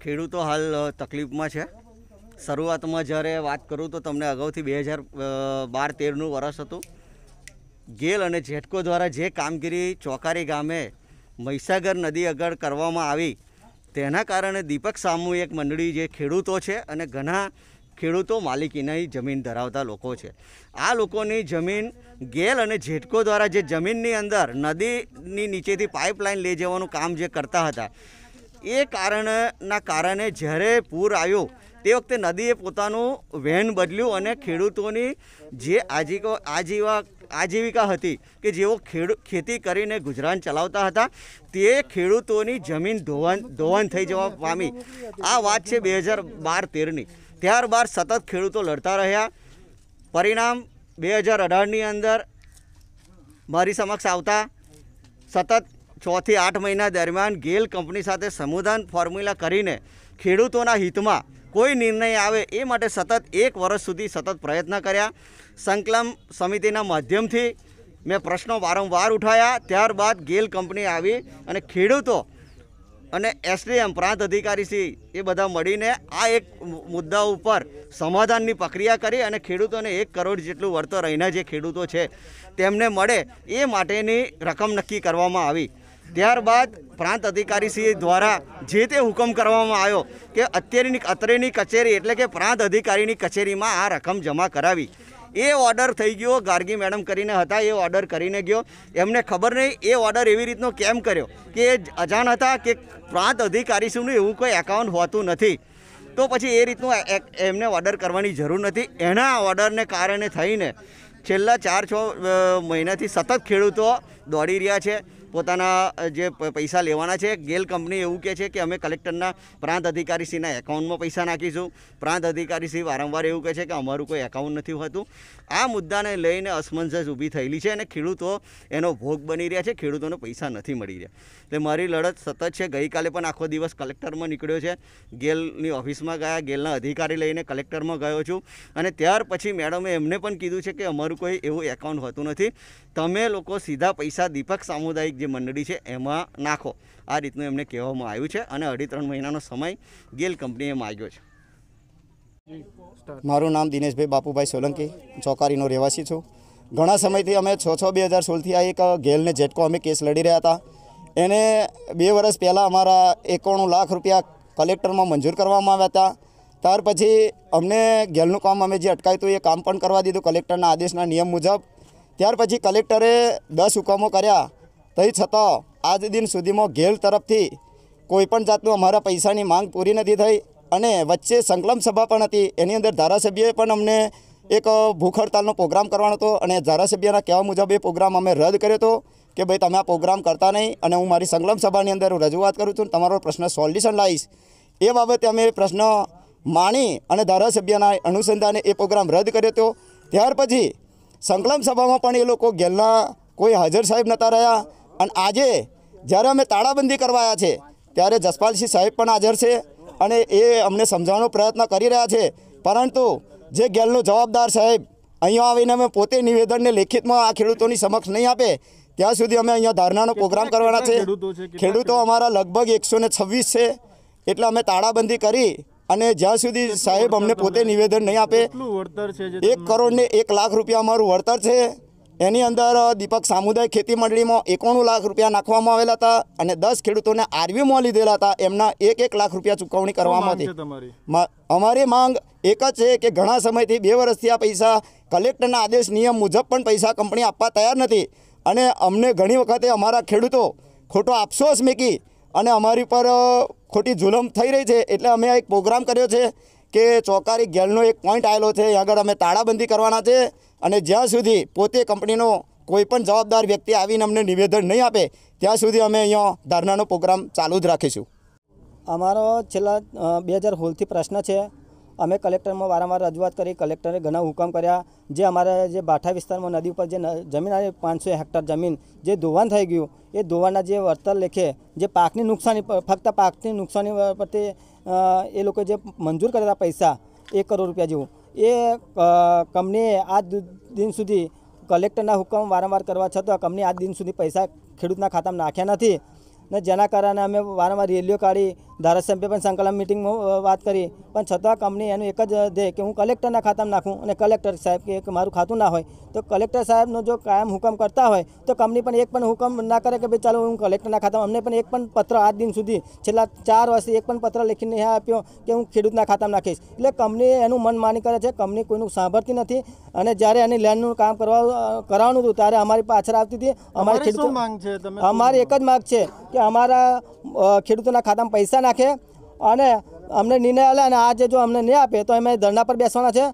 ખેડૂતો હાલ તકલીફમાં છે શરૂઆતમાં જ્યારે વાત કરું તો તમને અગાઉથી બે હજાર બાર તેરનું વરસ હતું ગેલ અને જેટકો દ્વારા જે કામગીરી ચોકારી ગામે મહીસાગર નદી આગળ કરવામાં આવી તેના કારણે દીપક સામુ એક મંડળી જે ખેડૂતો છે અને ઘણા ખેડૂતો માલિકીની જમીન ધરાવતા લોકો છે આ લોકોની જમીન ગેલ અને જેટકો દ્વારા જે જમીનની અંદર નદીની નીચેથી પાઇપલાઇન લઈ જવાનું કામ જે કરતા હતા એ કારણના કારણે જ્યારે પૂર આવ્યો તે વખતે નદીએ પોતાનું વહેન બદલ્યું અને ખેડૂતોની જે આજીકો આજીવા આજીવિકા હતી કે જેઓ ખેડૂત ખેતી કરીને ગુજરાન ચલાવતા હતા તે ખેડૂતોની જમીન ધોવન ધોવાણ થઈ જવા પામી આ વાત છે બે હજાર બાર તેરની ત્યારબાદ સતત ખેડૂતો લડતા રહ્યા પરિણામ બે હજાર અઢારની અંદર મારી સમક્ષ આવતા સતત છથી આઠ મહિના દરમિયાન ગેલ કંપની સાથે સમુદાન ફોર્મ્યુલા કરીને ખેડૂતોના હિતમાં કોઈ નિર્ણય આવે એ માટે સતત એક વર્ષ સુધી સતત પ્રયત્ન કર્યા સંકલન સમિતિના માધ્યમથી મેં પ્રશ્નો વારંવાર ઉઠાયા ત્યારબાદ ગેલ કંપની આવી અને ખેડૂતો અને એસડીએમ પ્રાંત અધિકારીશ્રી એ બધા મળીને આ એક મુદ્દા ઉપર સમાધાનની પ્રક્રિયા કરી અને ખેડૂતોને એક કરોડ જેટલું વળતર અહીંના જે ખેડૂતો છે તેમને મળે એ માટેની રકમ નક્કી કરવામાં આવી ત્યારબાદ પ્રાંત અધિકારીશ્રી દ્વારા જે તે હુકમ કરવામાં આવ્યો કે અત્યારની અત્રેની કચેરી એટલે કે પ્રાંત અધિકારીની કચેરીમાં આ રકમ જમા કરાવી એ ઓર્ડર થઈ ગયો ગાર્ગી મેડમ કરીને હતા એ ઓર્ડર કરીને ગયો એમને ખબર નહીં એ ઓર્ડર એવી રીતનો કેમ કર્યો કે અજાણ હતા કે પ્રાંત અધિકારીશ્રીનું એવું કોઈ એકાઉન્ટ હોતું નથી તો પછી એ રીતનું એમને ઓર્ડર કરવાની જરૂર નથી એના ઓર્ડરને કારણે થઈને છેલ્લા ચાર છ મહિનાથી સતત ખેડૂતો દોડી રહ્યા છે પોતાના જે પૈસા લેવાના છે ગેલ કંપની એવું કહે છે કે અમે કલેક્ટરના પ્રાંત અધિકારીશ્રીના એકાઉન્ટમાં પૈસા નાખીશું પ્રાંત અધિકારીશ્રી વારંવાર એવું કહે છે કે અમારું કોઈ એકાઉન્ટ નથી હોતું આ મુદ્દાને લઈને અસમંજસ ઊભી થયેલી છે અને ખેડૂતો એનો ભોગ બની રહ્યા છે ખેડૂતોને પૈસા નથી મળી રહ્યા એટલે મારી લડત સતત છે ગઈકાલે પણ આખો દિવસ કલેક્ટરમાં નીકળ્યો છે ગેલની ઓફિસમાં ગયા ગેલના અધિકારી લઈને કલેક્ટરમાં ગયો છું અને ત્યાર પછી મેડમે એમને પણ કીધું છે કે અમારું કોઈ એવું એકાઉન્ટ હોતું નથી તમે લોકો સીધા પૈસા દીપક સામુદાયિક સ્થાનિક જે મંડળી છે એમાં નાખો આ રીતનું એમને કહેવામાં આવ્યું છે અને અઢી ત્રણ મહિનાનો સમય ગેલ કંપનીએ માગ્યો છે મારું નામ દિનેશભાઈ બાપુભાઈ સોલંકી ચોકારીનો રહેવાસી છું ઘણા સમયથી અમે છ છ બે હજાર સોળથી આ એક ગેલને ઝેટકો અમે કેસ લડી રહ્યા હતા એને બે વર્ષ પહેલાં અમારા એકોણું લાખ રૂપિયા કલેક્ટરમાં મંજૂર કરવામાં આવ્યા હતા ત્યાર પછી અમને ગેલનું કામ અમે જે અટકાયું એ કામ પણ કરવા દીધું કલેક્ટરના આદેશના નિયમ મુજબ ત્યાર પછી કલેક્ટરે દસ હુકમો કર્યા તઈ છતાં આજ દિન સુધીમાં ઘેલ તરફથી કોઈપણ જાતનું અમારા પૈસાની માંગ પૂરી નથી થઈ અને વચ્ચે સંકલમ સભા પણ હતી એની અંદર ધારાસભ્યએ પણ અમને એક ભૂખ હડતાલનો પ્રોગ્રામ કરવાનો હતો અને ધારાસભ્યના કહેવા મુજબ એ પ્રોગ્રામ અમે રદ કર્યો હતો કે ભાઈ તમે આ પ્રોગ્રામ કરતા નહીં અને હું મારી સંકલમ સભાની અંદર રજૂઆત કરું છું તમારો પ્રશ્ન સોલ્યુશન લાવીશ એ બાબતે અમે પ્રશ્ન માણી અને ધારાસભ્યના અનુસંધાને એ પ્રોગ્રામ રદ કર્યો હતો ત્યાર પછી સંકલમ સભામાં પણ એ લોકો ગેલના કોઈ હાજર સાહેબ નહોતા રહ્યા અને આજે જ્યારે અમે તાળાબંધી કરવાયા છે ત્યારે જસપાલસિંહ સાહેબ પણ હાજર છે અને એ અમને સમજાવવાનો પ્રયત્ન કરી રહ્યા છે પરંતુ જે ગેલનો જવાબદાર સાહેબ અહીંયા આવીને અમે પોતે નિવેદનને લેખિતમાં આ ખેડૂતોની સમક્ષ નહીં આપે ત્યાં સુધી અમે અહીંયા ધારણાનો પ્રોગ્રામ કરવાના છે ખેડૂતો અમારા લગભગ એકસો છે એટલે અમે તાળાબંધી કરી અને જ્યાં સુધી સાહેબ અમને પોતે નિવેદન નહીં આપે એક કરોડ ને એક લાખ રૂપિયા અમારું વળતર છે એની અંદર દીપક સામુદાયિક ખેતી મંડળીમાં એકોણું લાખ રૂપિયા નાખવામાં આવેલા હતા અને દસ ખેડૂતોને આરવીમાં લીધેલા હતા એમના એક એક લાખ રૂપિયા ચૂકવણી કરવામાં હતી અમારી માંગ એક જ છે કે ઘણા સમયથી બે વર્ષથી આ પૈસા કલેક્ટરના આદેશ નિયમ મુજબ પણ પૈસા કંપની આપવા તૈયાર નથી અને અમને ઘણી વખતે અમારા ખેડૂતો ખોટો અફસોસ મેકી અને અમારી પર ખોટી જુલમ થઈ રહી છે એટલે અમે એક પ્રોગ્રામ કર્યો છે કે ચોકારી ગેલનો એક પોઈન્ટ આવેલો છે એ આગળ અમે તાળાબંધી કરવાના છે અને જ્યાં સુધી પોતે કંપનીનો કોઈપણ જવાબદાર વ્યક્તિ આવીને અમને નિવેદન નહીં આપે ત્યાં સુધી અમે અહીંયા ધરણાનો પ્રોગ્રામ ચાલુ જ રાખીશું અમારો છેલ્લા બે હજાર હોલથી પ્રશ્ન છે અમે કલેક્ટરમાં વારંવાર રજૂઆત કરી કલેક્ટરે ઘણા હુકમ કર્યા જે અમારા જે બાઠા વિસ્તારમાં નદી ઉપર જે જમીન આવી પાંચસો હેક્ટર જમીન જે ધોવાણ થઈ ગયું એ ધોવાણના જે વળતર લેખે જે પાકની નુકસાની ફક્ત પાકની નુકસાની પ્રત્યે એ લોકો જે મંજૂર કરેલા પૈસા એક કરોડ રૂપિયા જેવું એ કંપનીએ આજ દિન સુધી કલેક્ટરના હુકમ વારંવાર કરવા છતાં કંપની આ દિન સુધી પૈસા ખેડૂતના ખાતામાં નાખ્યા નથી ને જેના કારણે અમે વારંવાર રેલીઓ કાઢી ધારાસભ્ય પણ સંકલન મિટિંગમાં વાત કરી પણ છતાં કંપની એનું એક જ દે કે હું કલેક્ટરના ખાતામાં નાખું અને કલેક્ટર સાહેબ કે મારું ખાતું ના હોય તો કલેક્ટર સાહેબનો જો કાયમ હુકમ કરતા હોય તો કંપની પણ એક પણ હુકમ ના કરે કે ભાઈ ચાલો હું કલેક્ટરના ખાતામાં અમને પણ એક પણ પત્ર આજ દિન સુધી છેલ્લા ચાર વર્ષથી એક પણ પત્ર લખીને આપ્યો કે હું ખેડૂતના ખાતામાં નાખીશ એટલે કંપની એનું મન માની કરે છે કંપની કોઈનું સાંભળતી નથી અને જ્યારે એની લેન્ડનું કામ કરવા કરાવવાનું હતું ત્યારે અમારી પાછળ આવતી હતી અમારી ખેડૂતો અમારી એક જ માંગ છે કે અમારા ખેડૂતોના ખાતામાં પૈસા નાખે અને અમને નિર્ણય લે અને આજે જો અમને નહીં આપે તો અમે ધરણા પર બેસવાના છે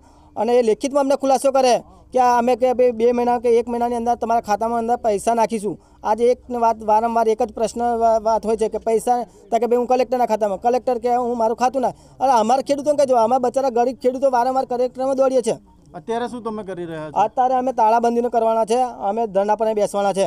અને એ લેખિતમાં અમને ખુલાસો કરે કે અમે કે ભાઈ બે મહિના કે એક મહિનાની અંદર તમારા ખાતામાં અંદર પૈસા નાખીશું આજે એક વાત વારંવાર એક જ પ્રશ્ન વાત હોય છે કે પૈસા તો કે ભાઈ હું કલેક્ટરના ખાતામાં કલેક્ટર કે હું મારું ખાતું ના અરે અમારા ખેડૂતો કે જો અમારા બચારા ગરીબ ખેડૂતો વારંવાર કલેક્ટરમાં દોડીએ છીએ અત્યારે શું તમે કરી રહ્યા છો અત્યારે અમે તાળાબંધીનો કરવાના છે અમે ધરણા પર બેસવાના છે